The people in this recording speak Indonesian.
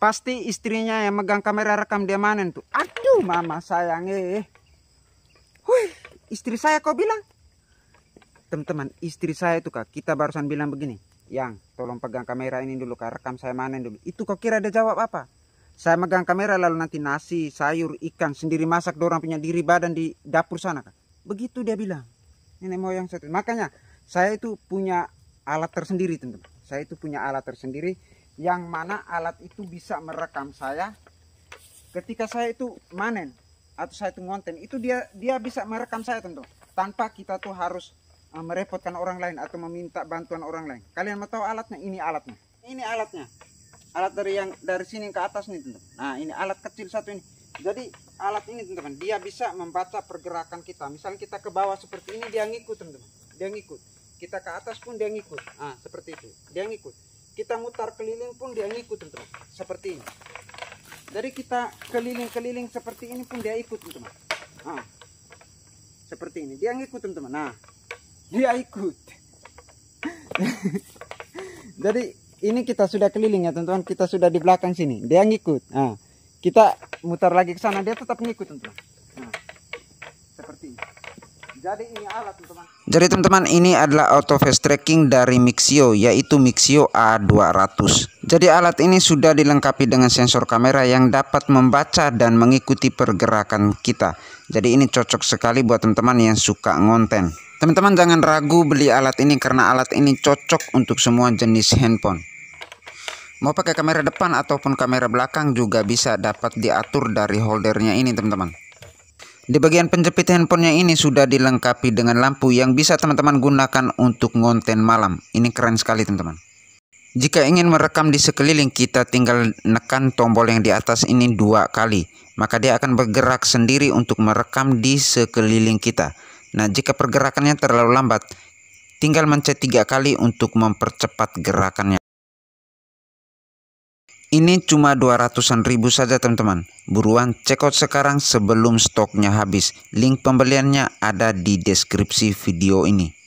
Pasti istrinya yang megang kamera rekam dia manen tuh. Aduh mama sayang eh. Hui, istri saya kau bilang. Teman-teman, istri saya itu kak, kita barusan bilang begini. Yang, tolong pegang kamera ini dulu kak, rekam saya manen dulu. Itu kau kira ada jawab apa? Saya megang kamera lalu nanti nasi, sayur, ikan sendiri masak dorang punya diri badan di dapur sana kak. Begitu dia bilang. ini mau yang satu, Makanya saya itu punya alat tersendiri teman-teman. Saya itu punya alat tersendiri yang mana alat itu bisa merekam saya ketika saya itu manen atau saya itu ngonten itu dia dia bisa merekam saya tentu tanpa kita tuh harus eh, merepotkan orang lain atau meminta bantuan orang lain kalian mau tahu alatnya ini alatnya ini alatnya alat dari yang dari sini ke atas nih tentu nah ini alat kecil satu ini jadi alat ini teman-teman dia bisa membaca pergerakan kita misalnya kita ke bawah seperti ini dia ngikut teman dia ngikut kita ke atas pun dia ngikut nah seperti itu dia ngikut kita mutar keliling pun dia ngikut teman-teman seperti ini dari kita keliling-keliling seperti ini pun dia ikut teman-teman nah, seperti ini dia ngikut teman-teman nah dia ikut jadi ini kita sudah keliling ya teman-teman kita sudah di belakang sini dia ngikut nah, kita mutar lagi ke sana dia tetap ngikut teman-teman nah, seperti ini jadi ini alat teman-teman. Jadi teman-teman ini adalah auto face tracking dari Mixio yaitu Mixio A200. Jadi alat ini sudah dilengkapi dengan sensor kamera yang dapat membaca dan mengikuti pergerakan kita. Jadi ini cocok sekali buat teman-teman yang suka ngonten. Teman-teman jangan ragu beli alat ini karena alat ini cocok untuk semua jenis handphone. Mau pakai kamera depan ataupun kamera belakang juga bisa dapat diatur dari holdernya ini teman-teman. Di bagian penjepit handphonenya ini sudah dilengkapi dengan lampu yang bisa teman-teman gunakan untuk ngonten malam. Ini keren sekali teman-teman. Jika ingin merekam di sekeliling kita tinggal nekan tombol yang di atas ini dua kali. Maka dia akan bergerak sendiri untuk merekam di sekeliling kita. Nah jika pergerakannya terlalu lambat tinggal mencet tiga kali untuk mempercepat gerakannya. Ini cuma 200-an ribu saja teman-teman. Buruan check sekarang sebelum stoknya habis. Link pembeliannya ada di deskripsi video ini.